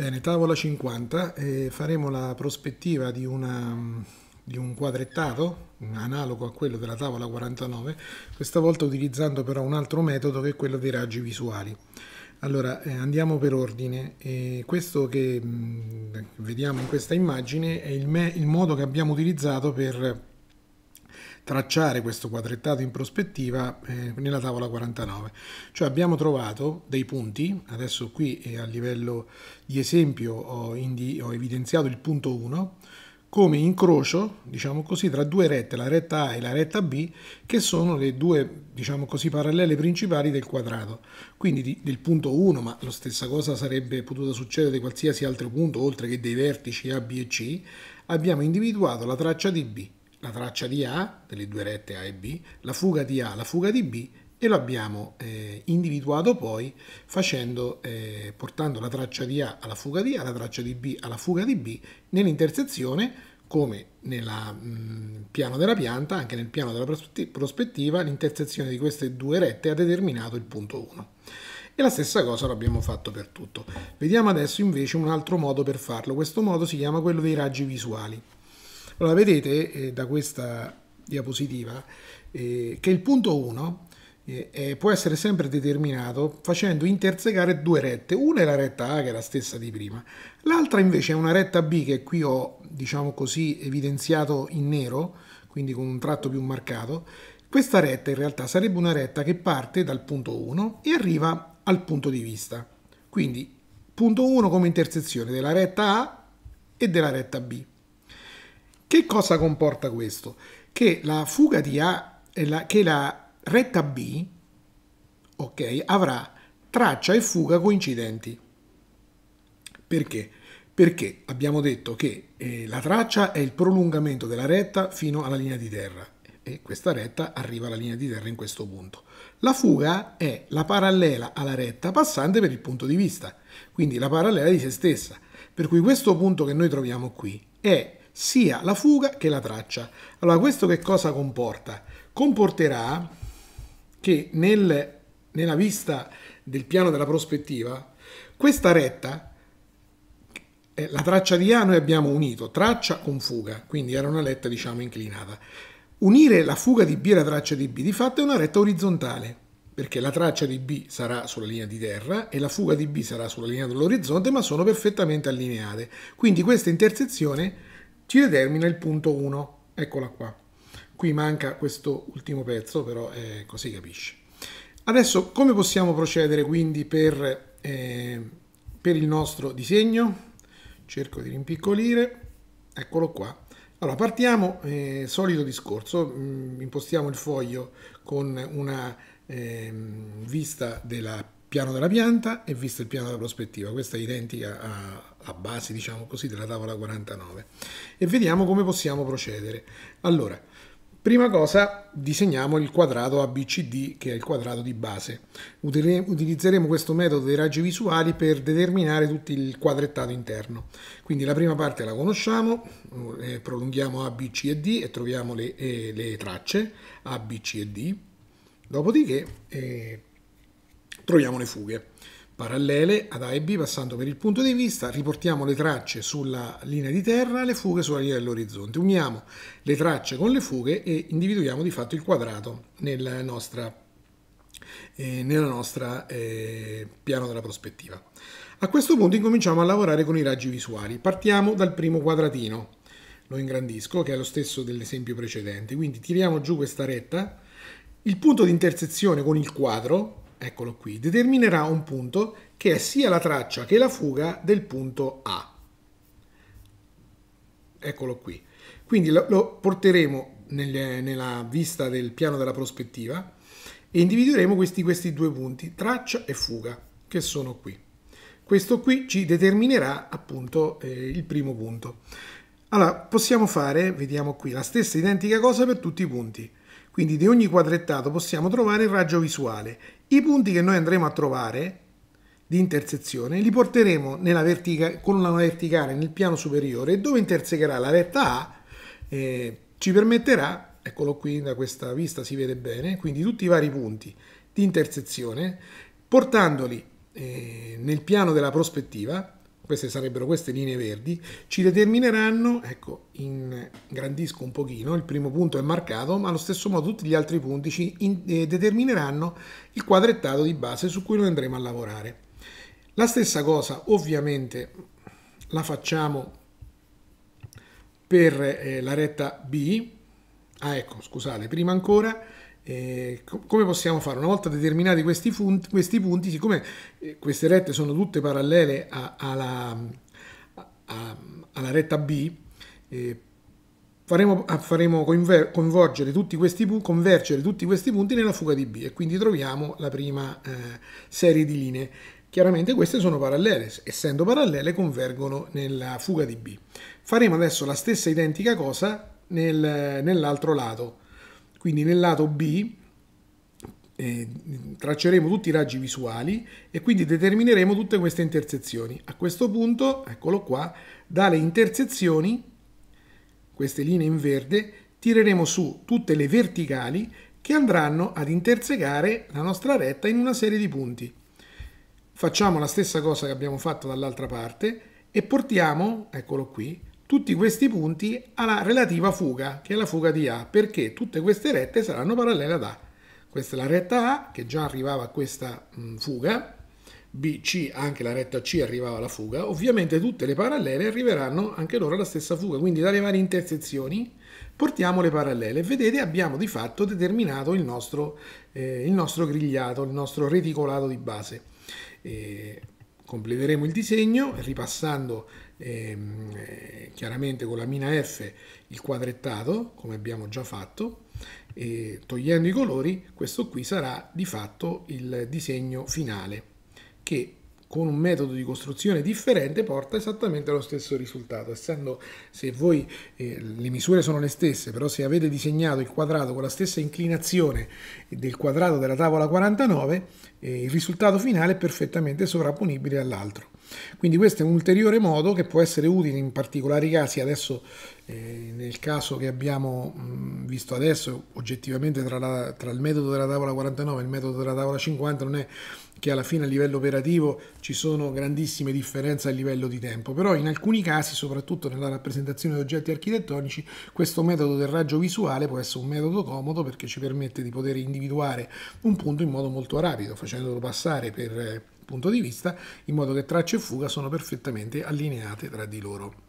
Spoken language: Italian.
Bene, tavola 50, eh, faremo la prospettiva di, una, di, un quadrettato analogo a quello della tavola 49, questa volta utilizzando però un altro metodo che è quello dei raggi visuali. Allora, eh, andiamo per ordine. Eh, questo che mh, mm, vediamo in questa immagine è il, me, il modo che abbiamo utilizzato per tracciare questo quadrettato in prospettiva eh, nella tavola 49. Cioè abbiamo trovato dei punti, adesso qui eh, a livello di esempio ho, ho evidenziato il punto 1, come incrocio, diciamo così, tra due rette, la retta A e la retta B, che sono le due, diciamo così, parallele principali del quadrato. Quindi di, del punto 1, ma la stessa cosa sarebbe potuta succedere di qualsiasi altro punto, oltre che dei vertici A, B e C, abbiamo individuato la traccia di B, la traccia di A, delle due rette A e B, la fuga di A, la fuga di B e lo abbiamo eh, individuato poi facendo, eh, portando la traccia di A alla fuga di A, la traccia di B alla fuga di B nell'intersezione come nel mm, piano della pianta, anche nel piano della prospettiva, l'intersezione di queste due rette ha determinato il punto 1. E la stessa cosa l'abbiamo fatto per tutto. Vediamo adesso invece un altro modo per farlo. Questo modo si chiama quello dei raggi visuali. Allora, vedete eh, da questa diapositiva eh, che il punto 1 eh, può essere sempre determinato facendo intersecare due rette. Una è la retta A, che è la stessa di prima. L'altra invece è una retta B, che qui ho, diciamo così, evidenziato in nero, quindi con un tratto più marcato. Questa retta in realtà sarebbe una retta che parte dal punto 1 e arriva al punto di vista. Quindi punto 1 come intersezione della retta A e della retta B. Che cosa comporta questo? Che la fuga di A, la, che la retta B, ok, avrà traccia e fuga coincidenti. Perché? Perché abbiamo detto che eh, la traccia è il prolungamento della retta fino alla linea di terra e questa retta arriva alla linea di terra in questo punto. La fuga è la parallela alla retta passante per il punto di vista, quindi la parallela di se stessa. Per cui questo punto che noi troviamo qui è sia la fuga che la traccia. Allora, questo che cosa comporta? Comporterà che nel, nella vista del piano della prospettiva, questa retta, eh, la traccia di A noi abbiamo unito traccia con fuga, quindi era una retta diciamo inclinata. Unire la fuga di B e la traccia di B di fatto è una retta orizzontale, perché la traccia di B sarà sulla linea di terra e la fuga di B sarà sulla linea dell'orizzonte, ma sono perfettamente allineate. Quindi questa intersezione ci determina il punto 1. Eccola qua. Qui manca questo ultimo pezzo, però è così capisce. Adesso come possiamo procedere quindi per, eh, per il nostro disegno? Cerco di rimpiccolire. Eccolo qua. Allora, partiamo, eh, solito discorso, mh, mm, impostiamo il foglio con una eh, vista della piano della pianta e visto il piano della prospettiva. Questa è identica alla base, diciamo così, della tavola 49. E vediamo come possiamo procedere. Allora, prima cosa disegniamo il quadrato ABCD, che è il quadrato di base. Utilizzeremo questo metodo dei raggi visuali per determinare tutto il quadrettato interno. Quindi la prima parte la conosciamo, eh, prolunghiamo A, e D e troviamo le, eh, le tracce A, e D. Dopodiché... Eh, troviamo le fughe parallele ad A e B passando per il punto di vista, riportiamo le tracce sulla linea di terra, le fughe sulla linea dell'orizzonte, uniamo le tracce con le fughe e individuiamo di fatto il quadrato nel nostro eh, eh, piano della prospettiva. A questo punto incominciamo a lavorare con i raggi visuali. Partiamo dal primo quadratino, lo ingrandisco che è lo stesso dell'esempio precedente, quindi tiriamo giù questa retta, il punto di intersezione con il quadro eccolo qui, determinerà un punto che è sia la traccia che la fuga del punto A. Eccolo qui. Quindi lo, porteremo nel, nella vista del piano della prospettiva e individueremo questi, questi due punti, traccia e fuga, che sono qui. Questo qui ci determinerà appunto eh, il primo punto. Allora, possiamo fare, vediamo qui, la stessa identica cosa per tutti i punti. Quindi di ogni quadrettato possiamo trovare il raggio visuale. I punti che noi andremo a trovare di intersezione li porteremo vertica, con una verticale nel piano superiore e dove intersecherà la retta A eh, ci permetterà, eccolo qui da questa vista si vede bene, quindi tutti i vari punti di intersezione portandoli eh, nel piano della prospettiva queste sarebbero queste linee verdi, ci determineranno, ecco, ingrandisco un pochino, il primo punto è marcato, ma allo stesso modo tutti gli altri punti ci in, eh, determineranno il quadrettato di base su cui noi andremo a lavorare. La stessa cosa ovviamente la facciamo per eh, la retta B, ah ecco, scusate, prima ancora, eh, come possiamo fare? Una volta determinati questi, punti, questi punti siccome eh, queste rette sono tutte parallele a, alla, a, alla, retta B, eh, faremo, faremo conver, convolgere tutti questi, convergere tutti questi punti nella fuga di B e quindi troviamo la prima eh, serie di linee. Chiaramente queste sono parallele, essendo parallele convergono nella fuga di B. Faremo adesso la stessa identica cosa nel, nell'altro lato quindi nel lato B eh, tracceremo tutti i raggi visuali e quindi determineremo tutte queste intersezioni. A questo punto, eccolo qua, dalle intersezioni, queste linee in verde, tireremo su tutte le verticali che andranno ad intersecare la nostra retta in una serie di punti. Facciamo la stessa cosa che abbiamo fatto dall'altra parte e portiamo, eccolo qui, tutti questi punti alla relativa fuga, che è la fuga di A, perché tutte queste rette saranno parallele ad A. Questa è la retta A, che già arrivava a questa fuga, B, C, anche la retta C arrivava alla fuga, ovviamente tutte le parallele arriveranno anche loro alla stessa fuga, quindi dalle varie intersezioni portiamo le parallele. Vedete abbiamo di fatto determinato il nostro, eh, il nostro grigliato, il nostro reticolato di base. Eh, completeremo il disegno ripassando Ehm, eh, chiaramente con la mina F il quadrettato, come abbiamo già fatto, e togliendo i colori, questo qui sarà di fatto il disegno finale, che con un metodo di costruzione differente porta esattamente allo stesso risultato, essendo se voi eh, le misure sono le stesse, però se avete disegnato il quadrato con la stessa inclinazione del quadrato della tavola 49, eh, il risultato finale è perfettamente sovrapponibile all'altro. Quindi questo è un ulteriore modo che può essere utile in particolari casi, adesso eh, nel caso che abbiamo mh, visto adesso, oggettivamente tra, la, tra il metodo della tavola 49 e il metodo della tavola 50 non è che alla fine a livello operativo ci sono grandissime differenze a livello di tempo, però in alcuni casi, soprattutto nella rappresentazione di oggetti architettonici, questo metodo del raggio visuale può essere un metodo comodo perché ci permette di poter individuare un punto in modo molto rapido, facendolo passare per eh, punto di vista, in modo che tracce e fuga sono perfettamente allineate tra di loro.